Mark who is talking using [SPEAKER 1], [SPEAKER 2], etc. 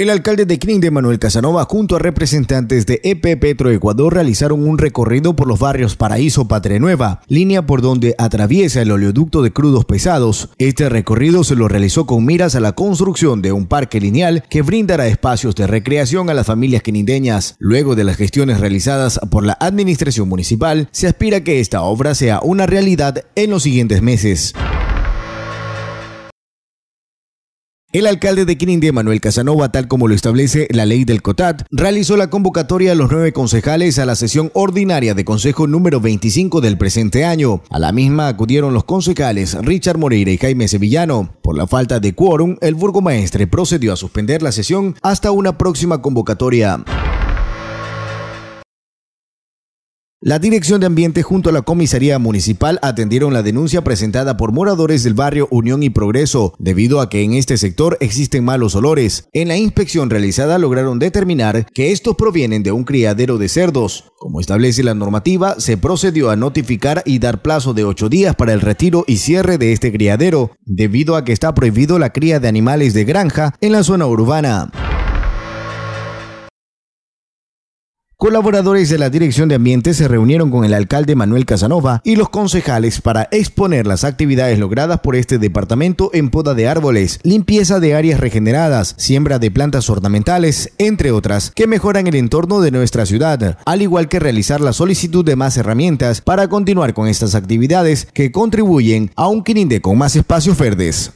[SPEAKER 1] El alcalde de de Manuel Casanova, junto a representantes de EP Petro Ecuador, realizaron un recorrido por los barrios Paraíso Patria línea por donde atraviesa el oleoducto de crudos pesados. Este recorrido se lo realizó con miras a la construcción de un parque lineal que brindará espacios de recreación a las familias quinindeñas. Luego de las gestiones realizadas por la administración municipal, se aspira que esta obra sea una realidad en los siguientes meses. El alcalde de Quirindía, Manuel Casanova, tal como lo establece la ley del COTAT, realizó la convocatoria a los nueve concejales a la sesión ordinaria de Consejo número 25 del presente año. A la misma acudieron los concejales Richard Moreira y Jaime Sevillano. Por la falta de quórum, el burgomaestre procedió a suspender la sesión hasta una próxima convocatoria. La Dirección de Ambiente junto a la Comisaría Municipal atendieron la denuncia presentada por moradores del barrio Unión y Progreso, debido a que en este sector existen malos olores. En la inspección realizada lograron determinar que estos provienen de un criadero de cerdos. Como establece la normativa, se procedió a notificar y dar plazo de ocho días para el retiro y cierre de este criadero, debido a que está prohibido la cría de animales de granja en la zona urbana. Colaboradores de la Dirección de Ambiente se reunieron con el alcalde Manuel Casanova y los concejales para exponer las actividades logradas por este departamento en poda de árboles, limpieza de áreas regeneradas, siembra de plantas ornamentales, entre otras, que mejoran el entorno de nuestra ciudad, al igual que realizar la solicitud de más herramientas para continuar con estas actividades que contribuyen a un Quirinde con más espacios verdes.